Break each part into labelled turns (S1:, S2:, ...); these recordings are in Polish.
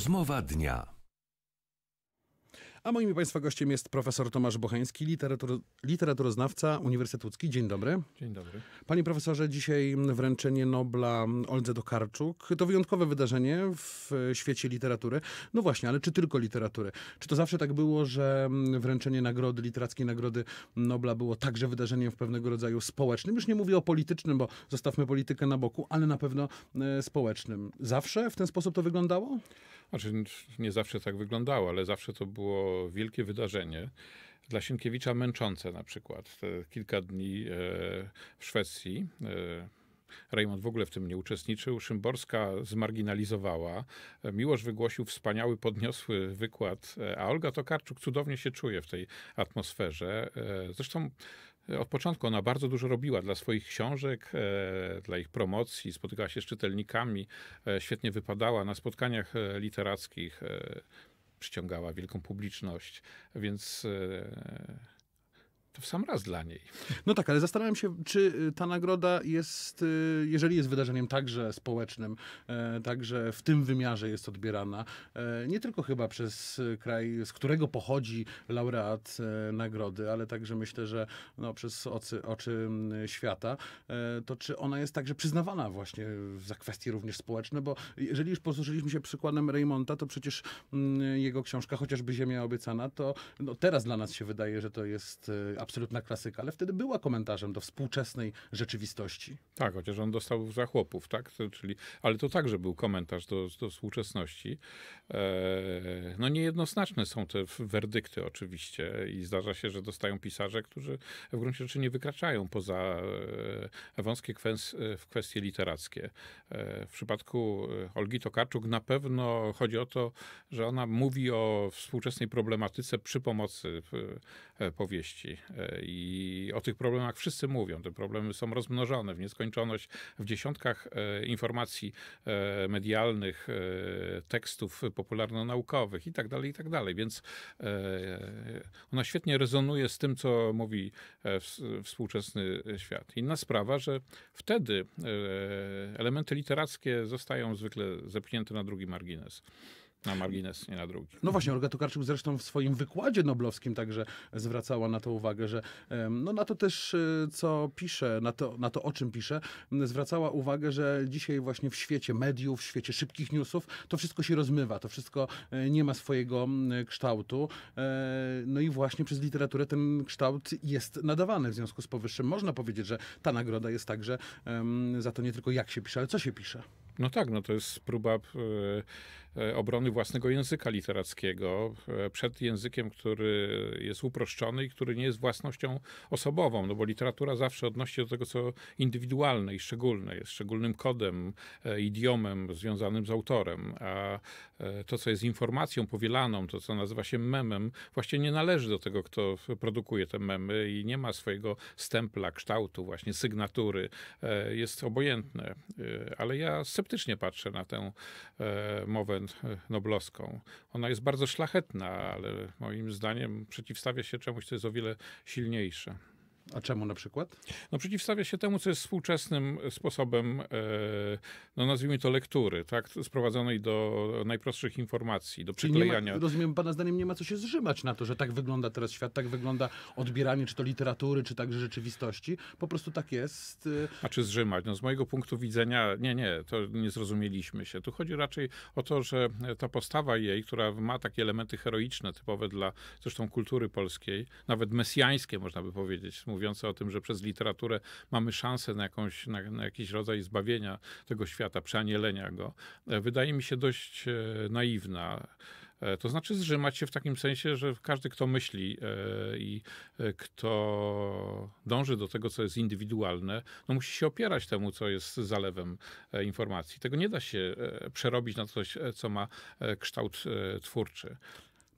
S1: Rozmowa dnia. A moim Państwa gościem jest profesor Tomasz Bocheński, literatur, literaturoznawca uniwersytecki. Dzień dobry. Dzień dobry. Panie profesorze, dzisiaj wręczenie Nobla Oldze Karczuk. To wyjątkowe wydarzenie w świecie literatury. No właśnie, ale czy tylko literatury? Czy to zawsze tak było, że wręczenie nagrody, literackiej nagrody Nobla było także wydarzeniem w pewnego rodzaju społecznym? Już nie mówię o politycznym, bo zostawmy politykę na boku, ale na pewno e, społecznym. Zawsze w ten sposób to wyglądało?
S2: Znaczy, nie zawsze tak wyglądało, ale zawsze to było wielkie wydarzenie. Dla Sienkiewicza męczące na przykład. Kilka dni e, w Szwecji. E, Raymond w ogóle w tym nie uczestniczył. Szymborska zmarginalizowała. Miłosz wygłosił wspaniały, podniosły wykład, e, a Olga Tokarczuk cudownie się czuje w tej atmosferze. Zresztą od początku ona bardzo dużo robiła dla swoich książek, dla ich promocji, spotykała się z czytelnikami, świetnie wypadała na spotkaniach literackich przyciągała wielką publiczność, więc e, to w sam raz dla niej. No tak, ale zastanawiam
S1: się, czy y, ta nagroda jest, y, jeżeli jest wydarzeniem także społecznym, e, także w tym wymiarze jest odbierana, e, nie tylko chyba przez y, kraj, z którego pochodzi laureat e, nagrody, ale także myślę, że no, przez oczy, oczy świata, to czy ona jest także przyznawana właśnie za kwestie również społeczne, bo jeżeli już posłużyliśmy się przykładem Raymonta, to przecież jego książka, chociażby Ziemia obiecana, to no, teraz dla nas się wydaje, że to jest absolutna klasyka, ale wtedy była komentarzem do współczesnej rzeczywistości.
S2: Tak, chociaż on dostał za chłopów, tak? To, czyli, ale to także był komentarz do, do współczesności. E, no niejednoznaczne są te werdykty oczywiście i zdarza się, że dostają pisarze, którzy w gruncie rzeczy nie wykraczają poza e, wąskie e, w kwestie literackie. E, w przypadku e, Olgi Tokarczuk na pewno chodzi o to, że ona mówi o współczesnej problematyce przy pomocy powieści. E, I o tych problemach wszyscy mówią. Te problemy są rozmnożone w nieskończoność, w dziesiątkach e, informacji e, medialnych, tekstów popularno-naukowych i tak dalej, i tak dalej. Więc ona świetnie rezonuje z tym, co mówi współczesny świat. Inna sprawa, że wtedy elementy literackie zostają zwykle zepchnięte na drugi margines. Na margines, nie na drugi.
S1: No właśnie, Olga Tokarczuk zresztą w swoim wykładzie noblowskim także zwracała na to uwagę, że no na to też, e, co pisze, na to, na to o czym pisze, zwracała uwagę, że dzisiaj właśnie w świecie mediów, w świecie szybkich newsów, to wszystko się rozmywa, to wszystko e, nie ma swojego kształtu. E, no i właśnie przez literaturę ten kształt jest nadawany. W związku z powyższym można powiedzieć,
S2: że ta nagroda jest także za to nie tylko jak się pisze, ale co się pisze. No tak, no to jest próba e, e, obrony własnego języka literackiego e, przed językiem, który jest uproszczony i który nie jest własnością osobową, no bo literatura zawsze odnosi się do tego, co indywidualne i szczególne, jest szczególnym kodem, idiomem związanym z autorem, a to, co jest informacją powielaną, to, co nazywa się memem, właśnie nie należy do tego, kto produkuje te memy i nie ma swojego stempla, kształtu, właśnie sygnatury, jest obojętne. Ale ja sceptycznie sceptycznie patrzę na tę e, mowę e, noblowską. Ona jest bardzo szlachetna, ale moim zdaniem przeciwstawia się czemuś, co jest o wiele silniejsze. A czemu na przykład? No przeciwstawia się temu, co jest współczesnym sposobem, e, no nazwijmy to lektury, tak, sprowadzonej do najprostszych informacji, do przyklejania. Ma,
S1: rozumiem, pana zdaniem nie ma co się zrzymać na to, że tak wygląda teraz świat, tak wygląda odbieranie czy to literatury, czy także rzeczywistości. Po prostu tak jest. Y-
S2: A czy zrzymać? No z mojego punktu widzenia, nie, nie, to nie zrozumieliśmy się. Tu chodzi raczej o to, że ta postawa jej, która ma takie elementy heroiczne, typowe dla zresztą kultury polskiej, nawet mesjańskie można by powiedzieć, mówiące o tym, że przez literaturę mamy szansę na, jakąś, na, na jakiś rodzaj zbawienia tego świata, przeanielenia go, e, wydaje mi się dość e, naiwna. E, to znaczy zrzymać się w takim sensie, że każdy, kto myśli i kto dąży do tego, co jest indywidualne, no musi się opierać temu, co jest zalewem informacji. Tego nie da się przerobić na coś, co ma kształt twórczy.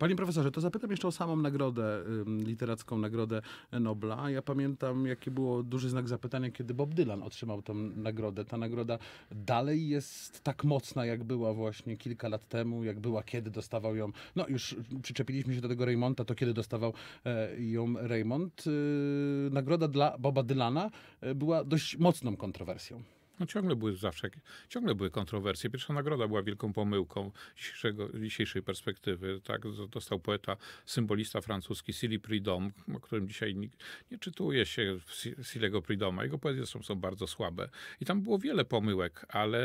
S2: Panie profesorze, to zapytam
S1: jeszcze o samą nagrodę, literacką nagrodę Nobla. Ja pamiętam, jaki było duży znak zapytania, kiedy Bob Dylan otrzymał tę nagrodę. Ta nagroda dalej jest tak mocna, jak była właśnie kilka lat temu, jak była, kiedy dostawał ją. No już przyczepiliśmy się do tego Raymonda, to kiedy dostawał e, ją Raymond. Y, nagroda dla Boba Dylana e, była dość mocną kontrowersją.
S2: No ciągle były zawsze, ciągle były kontrowersje. Pierwsza nagroda była wielką pomyłką dzisiejszego, dzisiejszej perspektywy. Tak? Dostał poeta, symbolista francuski Silly Prydom, o którym dzisiaj nikt nie czytuje się Silly'ego Prydoma. Jego poezje są, są bardzo słabe. I tam było wiele pomyłek, ale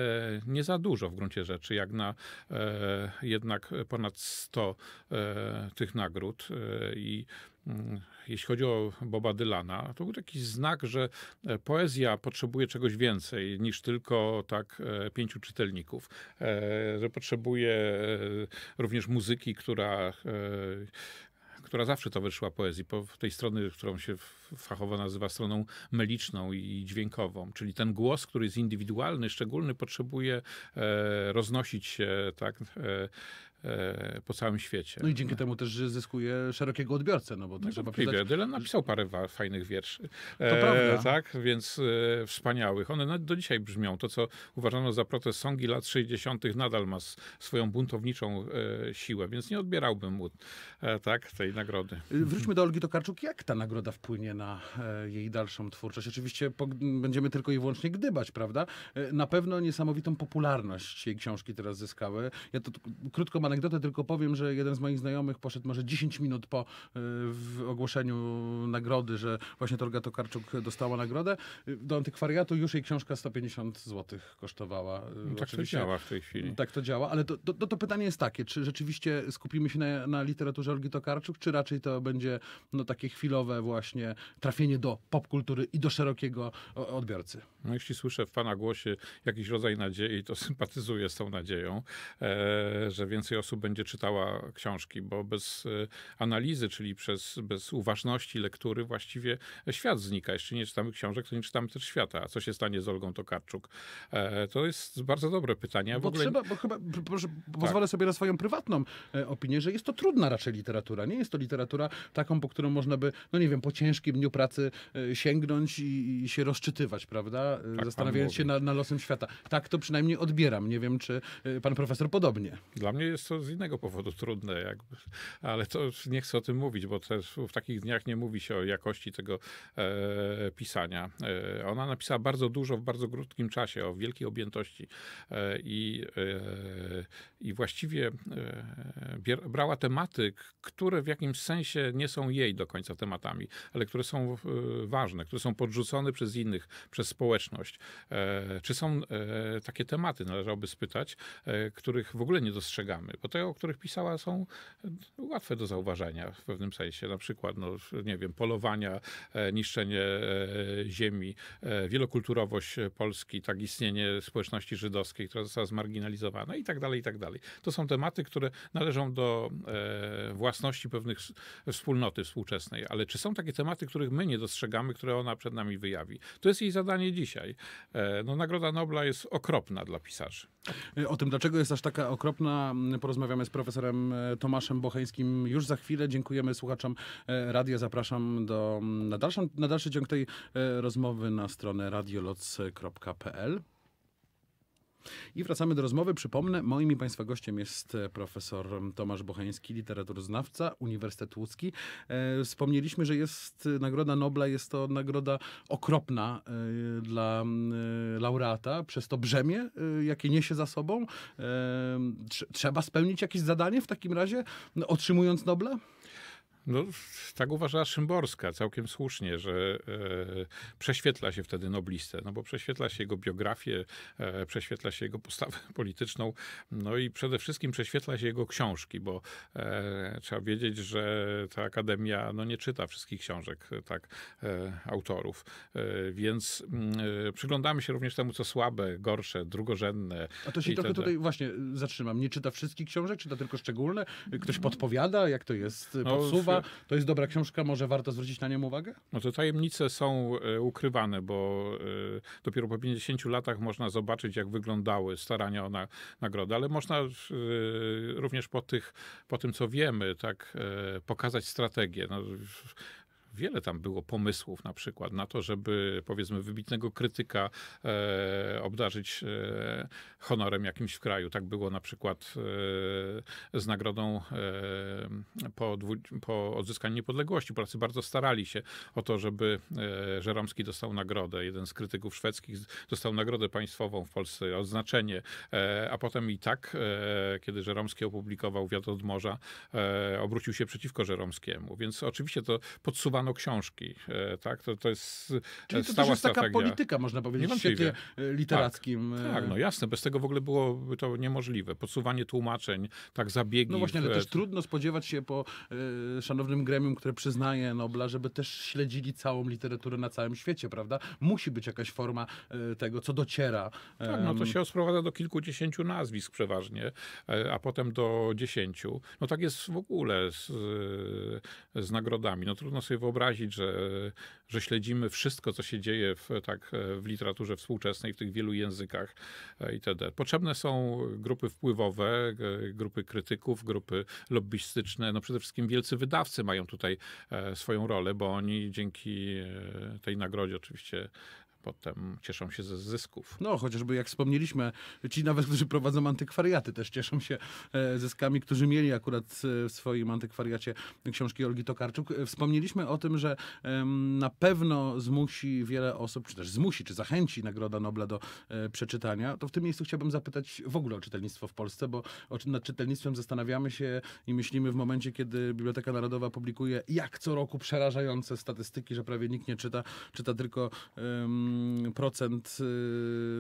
S2: nie za dużo w gruncie rzeczy, jak na e, jednak ponad 100 e, tych nagród. E, I Mm, jeśli chodzi o Boba Dylana, to był taki znak, że e, poezja potrzebuje czegoś więcej niż tylko tak e, pięciu czytelników. E, że potrzebuje również muzyki, która która zawsze towarzyszyła poezji, po tej strony, którą się fachowo nazywa stroną meliczną i dźwiękową, czyli ten głos, który jest indywidualny, szczególny, potrzebuje e, roznosić się tak e, e, po całym świecie. No i dzięki temu też zyskuje szerokiego odbiorcę, no bo tak no, przyznać... Dylan napisał parę fajnych wierszy. To prawda. Tak, więc e, wspaniałych. One do dzisiaj brzmią. To, co uważano za protest songi lat 60. nadal ma swoją buntowniczą e, siłę, więc nie odbierałbym mu tak, tej nagrody. Wróćmy
S1: do Olgi Tokarczuk. Jak ta nagroda wpłynie na e, jej dalszą twórczość. Oczywiście będziemy tylko i wyłącznie gdybać, prawda? E, na pewno niesamowitą popularność jej książki teraz zyskały. Ja to krótką anegdotę tylko powiem, że jeden z moich znajomych poszedł może 10 minut po e, ogłoszeniu nagrody, że właśnie Torga Tokarczuk dostała nagrodę. Do antykwariatu już jej książka 150 zł kosztowała. No tak Oczywiście, to działa w tej chwili. Tak to działa, ale to, to, to pytanie jest takie, czy rzeczywiście skupimy się na, na literaturze Olgi Tokarczuk, czy raczej to będzie no, takie chwilowe właśnie trafienie do popkultury i do szerokiego
S2: odbiorcy. No, jeśli słyszę w Pana głosie jakiś rodzaj nadziei, to sympatyzuję z tą nadzieją, e, że więcej osób będzie czytała książki, bo bez e, analizy, czyli przez, bez uważności lektury właściwie świat znika. Jeszcze nie czytamy książek, to nie czytamy też świata. A co się stanie z Olgą Tokarczuk? E, to jest bardzo dobre pytanie. bo ogóle... trzeba,
S1: bo chyba, proszę, tak. pozwolę sobie na swoją prywatną opinię, że jest to trudna raczej literatura. Nie jest to literatura taką, po którą można by, no nie wiem, po ciężkim drugim dniu pracy e, sięgnąć i, i się rozczytywać, prawda? E, tak Zastanawiając się na, na losem świata. Tak to przynajmniej odbieram. Nie wiem, czy
S2: e, pan profesor podobnie. Dla mnie jest to z innego powodu trudne, jakby. ale to nie chcę o tym mówić, bo też w takich dniach nie mówi się o jakości tego e, pisania. E, ona napisała bardzo dużo w bardzo krótkim czasie, o wielkiej objętości e, i, i właściwie brała tematy, które w jakimś sensie nie są jej do końca tematami, ale które są e, ważne, które są podrzucone przez innych, przez społeczność. E, czy są e, takie tematy, należałoby spytać, których w ogóle nie dostrzegamy? Bo te, o których pisała, są łatwe do zauważenia w pewnym sensie. Na przykład, no, nie wiem, polowania, niszczenie ziemi, wielokulturowość Polski, tak istnienie społeczności żydowskiej, która została zmarginalizowana i tak dalej, i tak dalej. To są tematy, które należą do własności pewnych wspólnoty współczesnej, ale czy są takie tematy, których my nie dostrzegamy, które ona przed nami wyjawi. To jest jej zadanie dzisiaj. E, no, Nagroda Nobla jest okropna dla pisarzy. E, o
S1: tym, dlaczego jest aż taka okropna, mm, porozmawiamy z profesorem e, Tomaszem Bocheńskim już za chwilę. Dziękujemy słuchaczom radia. Zapraszam do, mm, na, dalszą, na dalszy ciąg tej rozmowy na stronę radioloc.pl. I wracamy do rozmowy. Przypomnę, moim i Państwa gościem jest e, profesor Tomasz Bocheński, literaturoznawca, Uniwersytet Łódzki. E, wspomnieliśmy, że jest e, Nagroda Nobla, jest to nagroda okropna dla laureata, przez to brzemię, jakie niesie za sobą.
S2: Trzeba spełnić jakieś zadanie w takim razie, no, otrzymując Nobla? No, tak uważa Szymborska całkiem słusznie, że e, prześwietla się wtedy noblistę, no bo prześwietla się jego biografię, e, prześwietla się jego postawę polityczną, no i przede wszystkim prześwietla się jego książki, bo e, trzeba wiedzieć, że ta akademia no, nie czyta wszystkich książek e, tak e, autorów, e, więc mm, przyglądamy się również temu, co słabe, gorsze, drugorzędne. A to się trochę tak tutaj właśnie zatrzymam. Nie czyta wszystkich książek, czyta tylko szczególne? Ktoś podpowiada, jak to jest, no, podsuwa? No,
S1: to jest dobra książka, może warto zwrócić na nią uwagę?
S2: No to tajemnice są e, ukrywane, bo e, dopiero po 50 latach można zobaczyć, jak wyglądały starania o na, nagrodę, ale można e, również po, tych, po tym, co wiemy, tak pokazać strategię. No, wiele tam było pomysłów na przykład na to, żeby powiedzmy wybitnego krytyka e, obdarzyć e, honorem jakimś w kraju. Tak było na przykład e, z nagrodą e, po, po odzyskaniu niepodległości. Polacy bardzo starali się o to, żeby e, Żeromski dostał nagrodę. Jeden z krytyków szwedzkich dostał nagrodę państwową w Polsce, odznaczenie. E, a potem i tak, kiedy Żeromski opublikował Wiatr od morza, obrócił się przeciwko Żeromskiemu. Więc oczywiście to podsuwano wydawano książki, e, tak? To, to jest e, Czyli to stała to jest taka polityka, można powiedzieć, w świecie e, literackim. Tak, tak, no jasne, bez tego w ogóle byłoby to niemożliwe. Podsuwanie tłumaczeń, tak zabiegi. No właśnie, ale też trudno spodziewać się po y,
S1: szanownym gremium, które przyznaje Nobla, żeby też śledzili całą literaturę na całym świecie, prawda?
S2: Musi być jakaś forma y, tego, co dociera. Tak, no to się sprowadza do kilkudziesięciu nazwisk przeważnie, a potem do dziesięciu. No tak jest w ogóle z, z nagrodami. No trudno sobie wyobrazić, wyobrazić, że, że śledzimy wszystko, co się dzieje w, tak, w literaturze współczesnej, w tych wielu językach e, itd. Potrzebne są grupy wpływowe, e, grupy krytyków, grupy lobbystyczne. No przede wszystkim wielcy wydawcy mają tutaj e, swoją rolę, bo oni dzięki tej nagrodzie oczywiście potem cieszą się ze zysków. No, chociażby jak wspomnieliśmy,
S1: ci nawet, którzy prowadzą antykwariaty też cieszą się e, zyskami, którzy mieli akurat e, w swoim antykwariacie książki Olgi Tokarczuk. E, wspomnieliśmy o tym, że na pewno zmusi wiele osób, czy też zmusi, czy zachęci Nagroda Nobla do przeczytania. To w tym miejscu chciałbym zapytać w ogóle o czytelnictwo w Polsce, bo nad czytelnictwem zastanawiamy się i myślimy w momencie, kiedy Biblioteka Narodowa publikuje jak co roku przerażające statystyki, że prawie nikt nie czyta, czyta tylko um, procent, y,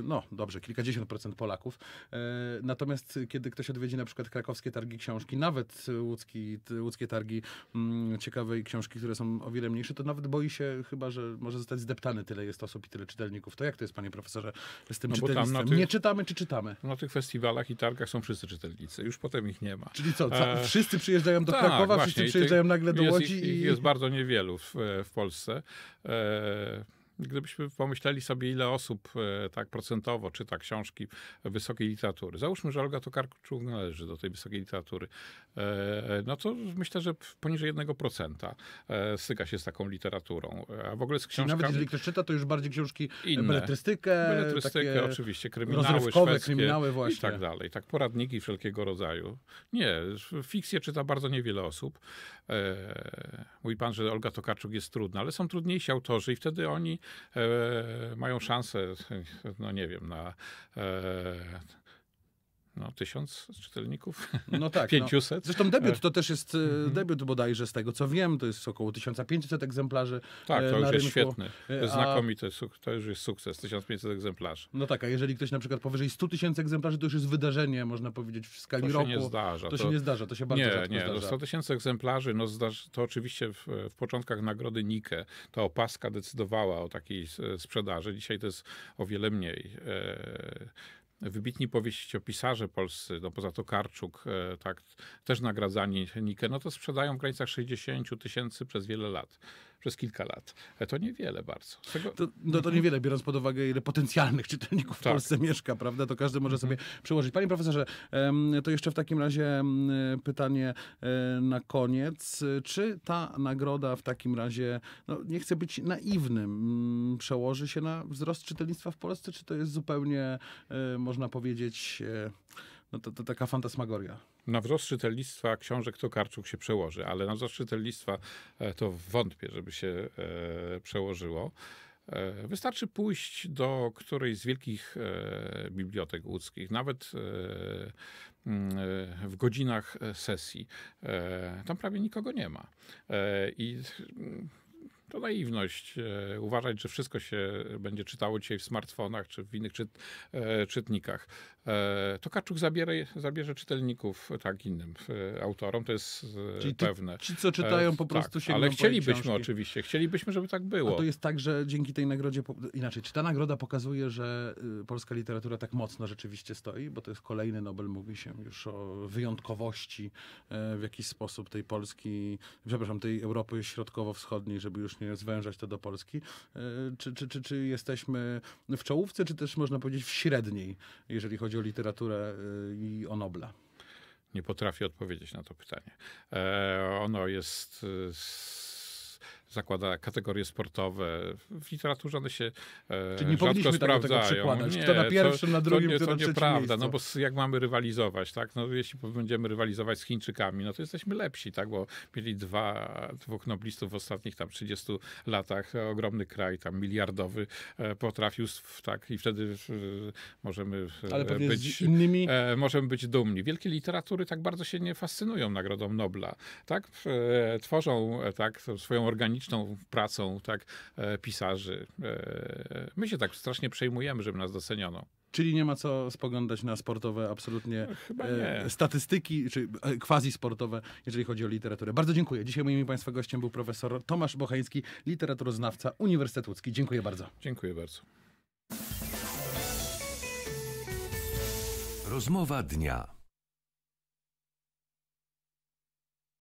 S1: no dobrze, kilkadziesiąt procent Polaków. Y, natomiast kiedy ktoś odwiedzi na przykład krakowskie targi książki, nawet łódzki, łódzkie targi mm, ciekawej książki, które są o wiele mniejsze, to nawet boi się chyba, że może zostać zdeptany. Tyle jest osób
S2: i tyle czytelników. To jak to jest, panie profesorze, z tym no czytelnictwem? Tych, nie czytamy, czy czytamy? Na tych festiwalach i targach są wszyscy czytelnicy. Już potem ich nie ma. Czyli co, e, wszyscy przyjeżdżają do tak, Krakowa, właśnie, wszyscy przyjeżdżają nagle do Łodzi? Jest, ich, i... jest bardzo niewielu w, e, w Polsce. E, gdybyśmy pomyśleli sobie, ile osób e, tak procentowo czyta książki wysokiej literatury, załóżmy, że Olga Tokarczuk należy do tej wysokiej literatury, e, e, no to myślę, że poniżej 1% styka się z taką literaturą. A w ogóle z książkami... Czyli nawet jeżeli
S1: ktoś czyta, to już bardziej
S2: książki inne. beletrystykę. Beletrystykę, oczywiście, kryminały kryminały właśnie. i tak dalej. Tak, poradniki wszelkiego rodzaju. Nie, fikcję czyta bardzo niewiele osób. Mówi pan, że Olga Tokarczuk jest trudna, ale są trudniejsi autorzy i wtedy oni E, mają szansę, no nie wiem, na e, no, tysiąc czytelników? No tak. 500? No. Zresztą debiut e.
S1: to też jest e, mhm. debiut bodajże z tego, co wiem, to jest około 1500 egzemplarzy Tak, e, to już jest świetny. To a... znakomity, to
S2: już jest sukces, 1500 egzemplarzy.
S1: No tak, a jeżeli ktoś na przykład powyżej 100 tysięcy egzemplarzy, to już jest wydarzenie, można powiedzieć, w skali to roku. To się nie zdarza. To, się nie zdarza, to się bardzo nie, rzadko nie, no zdarza. 100
S2: tysięcy egzemplarzy, no zdarz, to oczywiście w, w początkach nagrody Nike ta opaska decydowała o takiej sprzedaży. Dzisiaj to jest o wiele mniej wybitni powieściopisarze polscy, no poza to Karczuk, e, tak, też nagradzani Nike, no to sprzedają w granicach 60 tysięcy przez wiele lat przez kilka lat. E, to niewiele bardzo. Czego... To, no to mhm.
S1: niewiele, biorąc pod uwagę, ile potencjalnych czytelników w tak. Polsce mieszka, prawda? To każdy może mhm. sobie przełożyć. Panie profesorze, to jeszcze w takim razie pytanie e, na koniec. Czy ta nagroda w takim razie, no nie chcę być naiwnym, mm, przełoży się na wzrost czytelnictwa w Polsce, czy to jest zupełnie, e, można powiedzieć, no to, to taka fantasmagoria.
S2: Na wzrost czytelnictwa książek to Karczuk się przełoży, ale na wzrost czytelnictwa e, to wątpię, żeby się e, przełożyło. E, wystarczy pójść do którejś z wielkich bibliotek łódzkich, nawet mm, w godzinach sesji. Tam prawie nikogo nie ma. I to naiwność. E, uważać, że wszystko się będzie czytało dzisiaj w smartfonach czy w innych czyt, e, czytnikach. E, to Kaczuk zabierze zabierze czytelników tak innym autorom, to jest Czyli pewne. Ci, co czytają po prostu tak, się Ale chcielibyśmy oczywiście, chcielibyśmy, żeby tak było. A to
S1: jest tak, że dzięki tej nagrodzie, inaczej, czy ta nagroda pokazuje, że y, polska literatura tak mocno rzeczywiście stoi, bo to jest kolejny Nobel, mówi się już o wyjątkowości w jakiś sposób tej Polski, przepraszam, tej Europy Środkowo-Wschodniej, żeby już nie właśnie zwężać to do Polski? E, czy, czy, czy, czy jesteśmy w czołówce, czy też można powiedzieć w średniej, jeżeli chodzi o literaturę e,
S2: i o Nobla? Nie potrafię odpowiedzieć na to pytanie. E, ono jest zakłada kategorie sportowe. W literaturze one się e, Czyli nie powinniśmy sprawdzają. Nie, kto na pierwszym, to, na drugim, to nie, na to nieprawda, no bo jak mamy rywalizować, tak? No jeśli będziemy rywalizować z Chińczykami, no to jesteśmy lepsi, tak? Bo mieli dwa, dwóch noblistów w ostatnich tam 30 latach, ogromny kraj, tam miliardowy, e, potrafił, tak? I wtedy możemy e, być... Innymi... E, możemy być dumni. Wielkie literatury tak bardzo się nie fascynują Nagrodą Nobla, tak? tworzą tak swoją organiczną pracą tak, e, pisarzy. E, my się tak strasznie przejmujemy, żeby nas doceniono.
S1: Czyli nie ma co spoglądać na sportowe absolutnie no, e, statystyki, czy quasi sportowe, jeżeli chodzi o literaturę. Bardzo dziękuję. Dzisiaj moimi Państwa gościem był profesor Tomasz Bocheński, literaturoznawca Uniwersytet Łódzki. Dziękuję bardzo. Dziękuję bardzo. Rozmowa dnia.